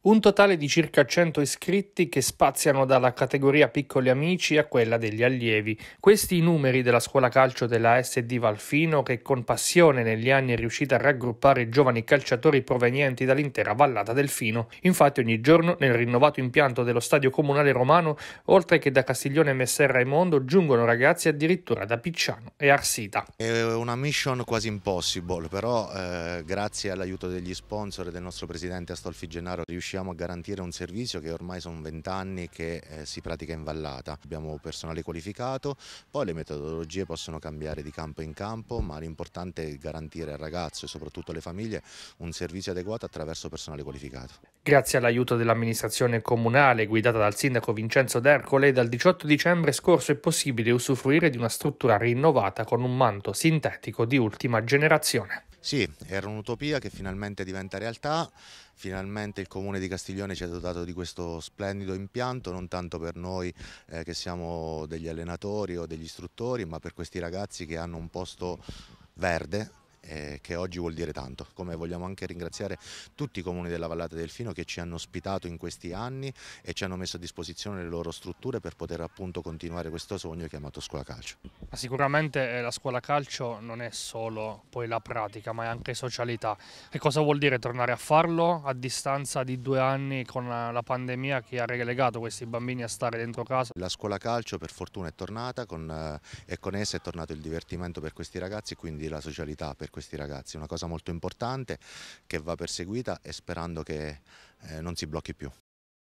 Un totale di circa 100 iscritti che spaziano dalla categoria piccoli amici a quella degli allievi. Questi i numeri della scuola calcio della SD Valfino che con passione negli anni è riuscita a raggruppare giovani calciatori provenienti dall'intera vallata del Fino. Infatti ogni giorno nel rinnovato impianto dello stadio comunale romano, oltre che da Castiglione Messer Raimondo, giungono ragazzi addirittura da Picciano e Arsita. È una mission quasi impossible, però eh, grazie all'aiuto degli sponsor e del nostro presidente Astolfi Gennaro riusciamo riusciamo a garantire un servizio che ormai sono vent'anni che eh, si pratica in vallata. Abbiamo personale qualificato, poi le metodologie possono cambiare di campo in campo, ma l'importante è garantire al ragazzo e soprattutto alle famiglie un servizio adeguato attraverso personale qualificato. Grazie all'aiuto dell'amministrazione comunale guidata dal sindaco Vincenzo D'Ercole, dal 18 dicembre scorso è possibile usufruire di una struttura rinnovata con un manto sintetico di ultima generazione. Sì, era un'utopia che finalmente diventa realtà, finalmente il comune di Castiglione ci ha dotato di questo splendido impianto, non tanto per noi eh, che siamo degli allenatori o degli istruttori, ma per questi ragazzi che hanno un posto verde eh, che oggi vuol dire tanto, come vogliamo anche ringraziare tutti i comuni della Vallata del Fino che ci hanno ospitato in questi anni e ci hanno messo a disposizione le loro strutture per poter appunto continuare questo sogno chiamato scuola calcio. Ma sicuramente eh, la scuola calcio non è solo poi la pratica ma è anche socialità. Che cosa vuol dire tornare a farlo a distanza di due anni con la pandemia che ha relegato questi bambini a stare dentro casa? La scuola calcio per fortuna è tornata con, eh, e con essa è tornato il divertimento per questi ragazzi e quindi la socialità per questi questi ragazzi, una cosa molto importante che va perseguita e sperando che eh, non si blocchi più.